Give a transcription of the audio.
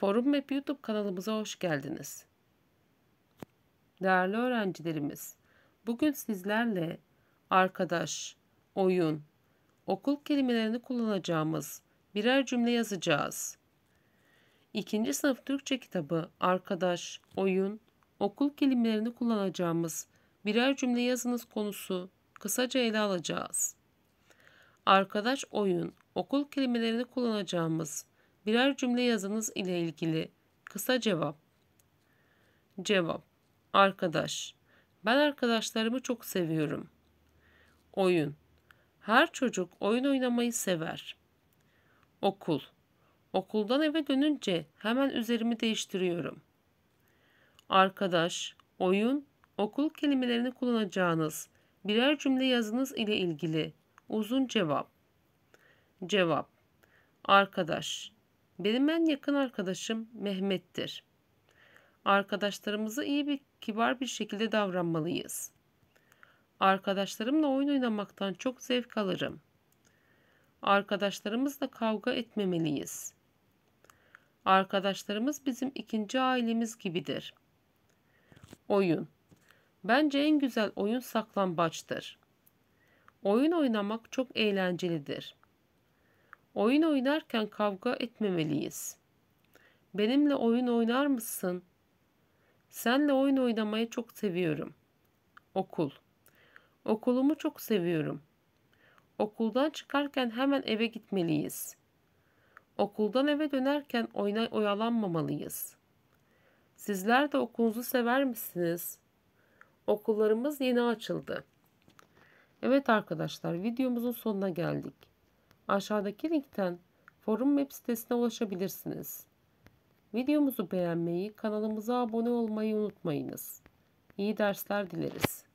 Forum Map YouTube kanalımıza hoş geldiniz. Değerli öğrencilerimiz, bugün sizlerle arkadaş, oyun, okul kelimelerini kullanacağımız birer cümle yazacağız. İkinci sınıf Türkçe kitabı arkadaş, oyun, okul kelimelerini kullanacağımız birer cümle yazınız konusu kısaca ele alacağız. Arkadaş, oyun, okul kelimelerini kullanacağımız birer cümle yazınız ile ilgili kısa cevap. Cevap. Arkadaş. Ben arkadaşlarımı çok seviyorum. Oyun. Her çocuk oyun oynamayı sever. Okul. Okuldan eve dönünce hemen üzerimi değiştiriyorum. Arkadaş, oyun, okul kelimelerini kullanacağınız birer cümle yazınız ile ilgili uzun cevap. Cevap. Arkadaş, benim en yakın arkadaşım Mehmet'tir. Arkadaşlarımıza iyi bir kibar bir şekilde davranmalıyız. Arkadaşlarımla oyun oynamaktan çok zevk alırım. Arkadaşlarımızla kavga etmemeliyiz. Arkadaşlarımız bizim ikinci ailemiz gibidir. Oyun Bence en güzel oyun saklambaçtır. Oyun oynamak çok eğlencelidir.'' Oyun oynarken kavga etmemeliyiz. Benimle oyun oynar mısın? Senle oyun oynamayı çok seviyorum. Okul. Okulumu çok seviyorum. Okuldan çıkarken hemen eve gitmeliyiz. Okuldan eve dönerken oyna oyalanmamalıyız. Sizler de okulunuzu sever misiniz? Okullarımız yeni açıldı. Evet arkadaşlar videomuzun sonuna geldik. Aşağıdaki linkten forum web sitesine ulaşabilirsiniz. Videomuzu beğenmeyi, kanalımıza abone olmayı unutmayınız. İyi dersler dileriz.